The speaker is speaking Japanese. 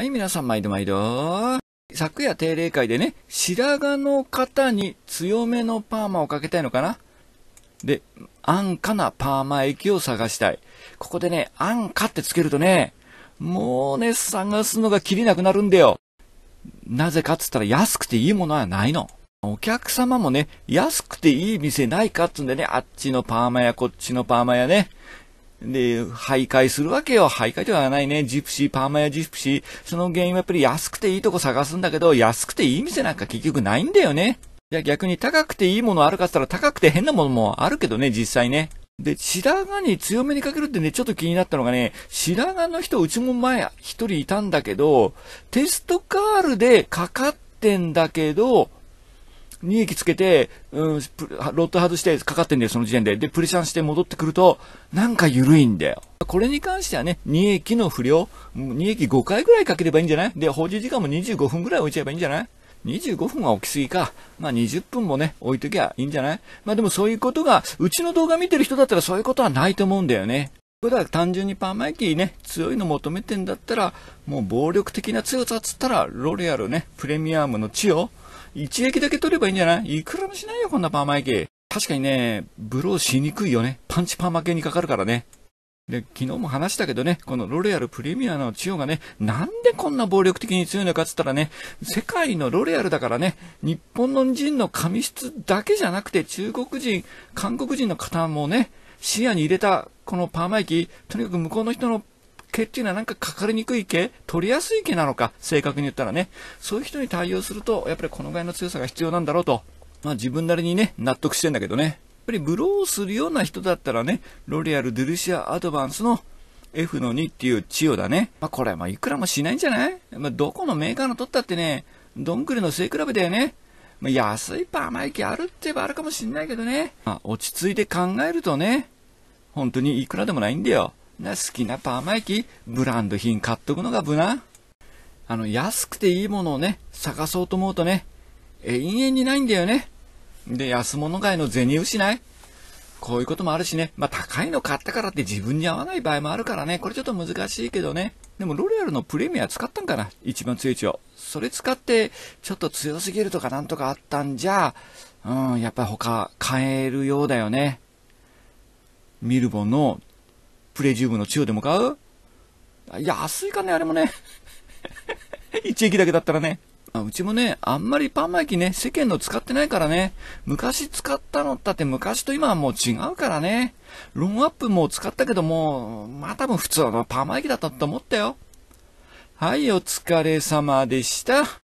はい、皆さん毎度毎度。昨夜定例会でね、白髪の方に強めのパーマをかけたいのかなで、安価なパーマ液を探したい。ここでね、安価ってつけるとね、もうね、探すのがきりなくなるんだよ。なぜかっつったら安くていいものはないの。お客様もね、安くていい店ないかっつんでね、あっちのパーマやこっちのパーマやね、で、徘徊するわけよ。徘徊ではないね。ジプシー、パーマやジプシー。その原因はやっぱり安くていいとこ探すんだけど、安くていい店なんか結局ないんだよね。いや、逆に高くていいものあるかって言ったら高くて変なものもあるけどね、実際ね。で、白髪に強めにかけるってね、ちょっと気になったのがね、白髪の人、うちも前一人いたんだけど、テストカールでかかってんだけど、2液つけて、うん、ロット外してかかってんだよ、その時点で。で、プレシャンして戻ってくると、なんか緩いんだよ。これに関してはね、2液の不良、2液5回ぐらいかければいいんじゃないで、保持時間も25分ぐらい置いちゃえばいいんじゃない25分は置きすぎか。まあ、20分もね、置いときゃいいんじゃないまあ、でもそういうことが、うちの動画見てる人だったらそういうことはないと思うんだよね。これは単純にパーマキーね、強いの求めてんだったら、もう暴力的な強さっつったら、ロレアルね、プレミアムの地を、一撃だけ取ればいいんじゃないいくらもしないよ、こんなパーマキー。確かにね、ブローしにくいよね。パンチパーマ系にかかるからね。で、昨日も話したけどね、このロレアルプレミアのチオがね、なんでこんな暴力的に強いのかっつったらね、世界のロレアルだからね、日本の人の髪質だけじゃなくて、中国人、韓国人の方もね、視野に入れたこのパーマ液、とにかく向こうの人の毛っていうのはなんかかかりにくい毛取りやすい毛なのか正確に言ったらねそういう人に対応するとやっぱりこのぐらいの強さが必要なんだろうと、まあ、自分なりにね納得してんだけどねやっぱりブローをするような人だったらねロレアル・ドゥルシア・アドバンスの F の2っていう千代だね、まあ、これまいくらもしないんじゃない、まあ、どこのメーカーの取ったってねどんぐりの背比べだよねまあ、安いパーマ駅あるって言えばあるかもしんないけどね。まあ、落ち着いて考えるとね、本当にいくらでもないんだよ。な、好きなパーマ駅、ブランド品買っとくのが無難。あの、安くていいものをね、探そうと思うとね、永遠にないんだよね。で、安物買いの銭失いこういうこともあるしね。まあ、高いの買ったからって自分に合わない場合もあるからね。これちょっと難しいけどね。でも、ロレアルのプレミア使ったんかな一番強い血を。それ使って、ちょっと強すぎるとかなんとかあったんじゃ、うん、やっぱり他、買えるようだよね。ミルボンのプレジウムの中代でも買う安いかね、あれもね。一液だけだったらね。あうちもね、あんまりパーマ液ね、世間の使ってないからね、昔使ったのったって昔と今はもう違うからね、ロンアップも使ったけども、まあ多分普通のパーマ液だったと思ったよ。はい、お疲れ様でした。